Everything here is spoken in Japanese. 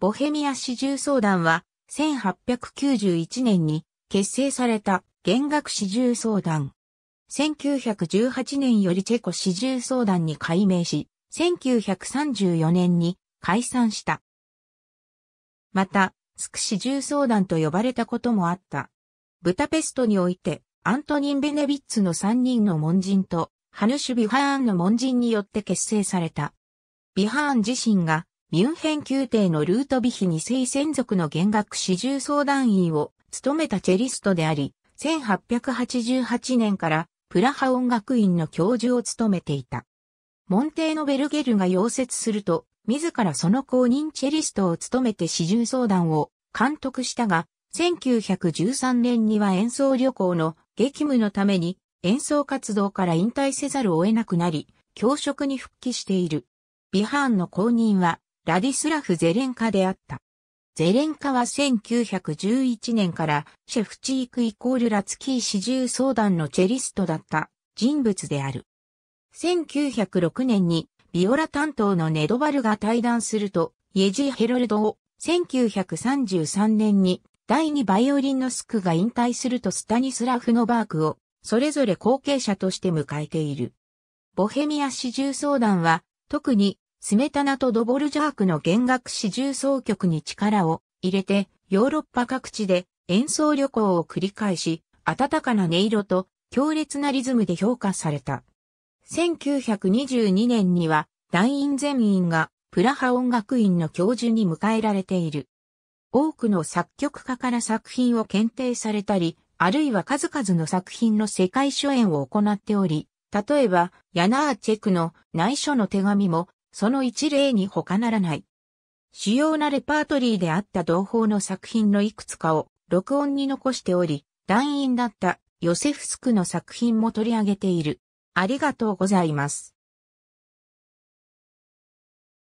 ボヘミア市重相談は、1891年に結成された弦楽市重相談。1918年よりチェコ市重相談に改名し、1934年に解散した。また、スク市重相談と呼ばれたこともあった。ブタペストにおいて、アントニン・ベネビッツの3人の門人と、ハヌシュ・ビハーンの門人によって結成された。ビハーン自身がミュンヘン宮廷のルートビヒ二世専属の弦楽四重相談員を務めたチェリストであり、1888年からプラハ音楽院の教授を務めていた。モンテーノベルゲルが溶接すると、自らその公認チェリストを務めて四重相談を監督したが、1913年には演奏旅行の激務のために演奏活動から引退せざるを得なくなり、教職に復帰している。ビハーンの公認はラディスラフ・ゼレンカであった。ゼレンカは1911年からシェフチークイコールラツキー四重相談のチェリストだった人物である。1906年にビオラ担当のネドバルが対談すると、イエジ・ヘロルドを1933年に第2バイオリンのスクが引退するとスタニスラフのバークをそれぞれ後継者として迎えている。ボヘミア四重相談は特にスメタナとドボルジャークの弦楽四重奏曲に力を入れて、ヨーロッパ各地で演奏旅行を繰り返し、温かな音色と強烈なリズムで評価された。1922年には、団員全員がプラハ音楽院の教授に迎えられている。多くの作曲家から作品を検定されたり、あるいは数々の作品の世界初演を行っており、例えば、ヤナーチェクの内書の手紙もその一例に他ならない。主要なレパートリーであった同胞の作品のいくつかを録音に残しており、団員だったヨセフスクの作品も取り上げている。ありがとうございます。